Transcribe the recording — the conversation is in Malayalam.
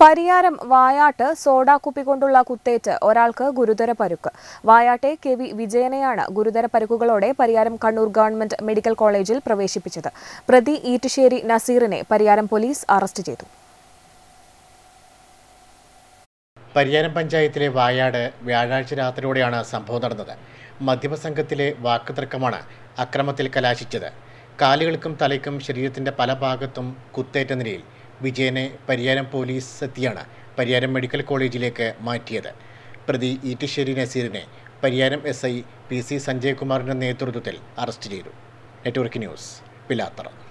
പരിയാരം വായാട്ട് സോഡാ കുപ്പി കൊണ്ടുള്ള കുത്തേറ്റ് ഒരാൾക്ക് ഗുരുതര പരുക്ക് വായാട്ടെ കെ വി വിജയനെയാണ് ഗുരുതര പരുക്കുകളോടെ പരിയാരം കണ്ണൂർ ഗവൺമെന്റ് മെഡിക്കൽ കോളേജിൽ പ്രവേശിപ്പിച്ചത് പ്രതി ഈറ്റുശ്ശേരി നസീറിനെ പരിയാരം പോലീസ് അറസ്റ്റ് ചെയ്തു പരിയാരം പഞ്ചായത്തിലെ വായാട് വ്യാഴാഴ്ച രാത്രിയോടെയാണ് സംഭവം നടന്നത് മദ്യപ സംഘത്തിലെ വാക്കുതർക്കമാണ് അക്രമത്തിൽ കലാശിച്ചത് കാലുകൾക്കും തലയ്ക്കും ശരീരത്തിന്റെ പല ഭാഗത്തും കുത്തേറ്റ നിലയിൽ വിജയനെ പരിയാരം പോലീസ് എത്തിയാണ് പരിയാരം മെഡിക്കൽ കോളേജിലേക്ക് മാറ്റിയത് പ്രതി ഈറ്റശ്ശേരി നസീറിനെ Pariyaram S I P C കുമാറിൻ്റെ നേതൃത്വത്തിൽ അറസ്റ്റ് ചെയ്തു നെറ്റ്വർക്ക് ന്യൂസ് പിലാത്തറ